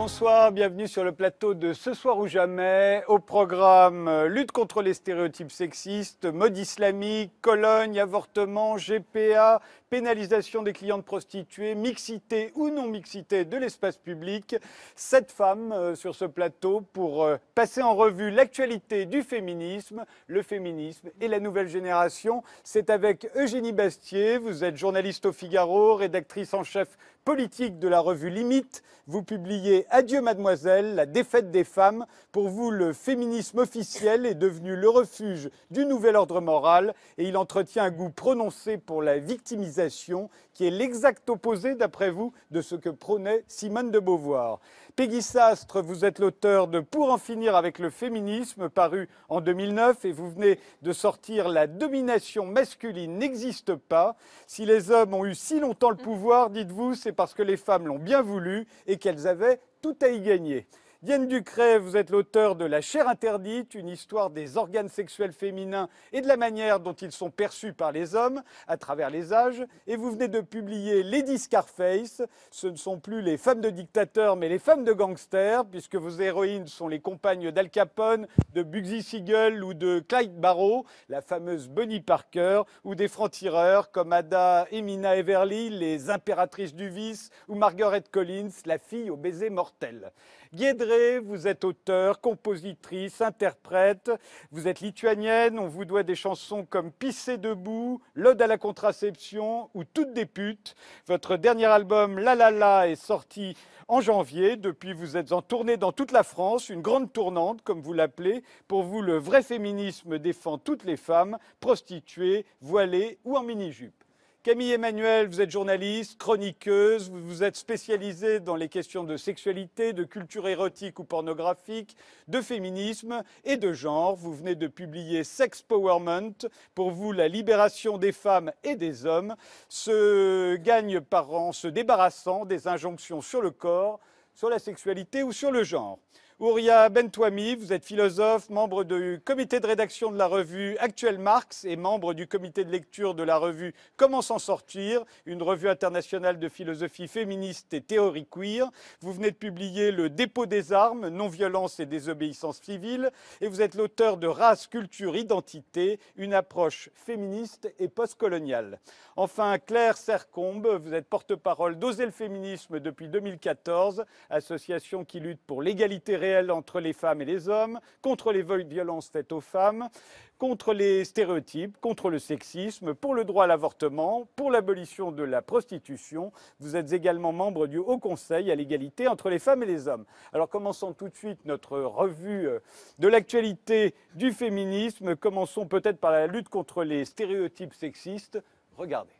Bonsoir, bienvenue sur le plateau de Ce soir ou jamais. Au programme euh, lutte contre les stéréotypes sexistes, mode islamique, Cologne, avortement, GPA, pénalisation des clientes prostituées, mixité ou non mixité de l'espace public. Sept femmes euh, sur ce plateau pour euh, passer en revue l'actualité du féminisme, le féminisme et la nouvelle génération. C'est avec Eugénie Bastier, vous êtes journaliste au Figaro, rédactrice en chef politique de la revue Limite, vous publiez Adieu mademoiselle, la défaite des femmes. Pour vous, le féminisme officiel est devenu le refuge du nouvel ordre moral et il entretient un goût prononcé pour la victimisation qui est l'exact opposé, d'après vous, de ce que prônait Simone de Beauvoir. Peggy Sastre, vous êtes l'auteur de Pour en finir avec le féminisme, paru en 2009, et vous venez de sortir La domination masculine n'existe pas. Si les hommes ont eu si longtemps le pouvoir, dites-vous, c'est parce que les femmes l'ont bien voulu et qu'elles avaient tout à y gagner. Diane Ducret, vous êtes l'auteur de La chair interdite, une histoire des organes sexuels féminins et de la manière dont ils sont perçus par les hommes à travers les âges. Et vous venez de publier Lady Scarface. Ce ne sont plus les femmes de dictateurs, mais les femmes de gangsters, puisque vos héroïnes sont les compagnes d'Al Capone, de Bugsy Siegel ou de Clyde Barrow, la fameuse Bonnie Parker, ou des francs-tireurs comme Ada et Everly, les impératrices du vice, ou Margaret Collins, la fille au baiser mortel vous êtes auteur, compositrice, interprète, vous êtes lituanienne, on vous doit des chansons comme Pisser debout, L'ode à la contraception ou Toutes des putes. Votre dernier album La La La est sorti en janvier. Depuis, vous êtes en tournée dans toute la France, une grande tournante comme vous l'appelez. Pour vous, le vrai féminisme défend toutes les femmes, prostituées, voilées ou en mini-jupe. Camille Emmanuel, vous êtes journaliste, chroniqueuse, vous, êtes spécialisée dans les questions de sexualité, de culture érotique ou pornographique, de féminisme et de genre. Vous venez de publier Sex Powerment, pour vous la libération des femmes et des hommes, se gagne par en se débarrassant des injonctions sur le corps, sur la sexualité ou sur le genre. Ouria Bentouami, vous êtes philosophe, membre du comité de rédaction de la revue Actuel Marx et membre du comité de lecture de la revue Comment s'en sortir, une revue internationale de philosophie féministe et théorie queer. Vous venez de publier Le dépôt des armes, non-violence et désobéissance civile et vous êtes l'auteur de Race, culture, identité, une approche féministe et postcoloniale. Enfin, Claire Sercombe, vous êtes porte-parole d'Oser le féminisme depuis 2014, association qui lutte pour l'égalité réelle entre les femmes et les hommes, contre les violences faites aux femmes, contre les stéréotypes, contre le sexisme, pour le droit à l'avortement, pour l'abolition de la prostitution. Vous êtes également membre du Haut Conseil à l'égalité entre les femmes et les hommes. Alors commençons tout de suite notre revue euh, de l'actualité du féminisme. Commençons peut-être par la lutte contre les stéréotypes sexistes. Regardez.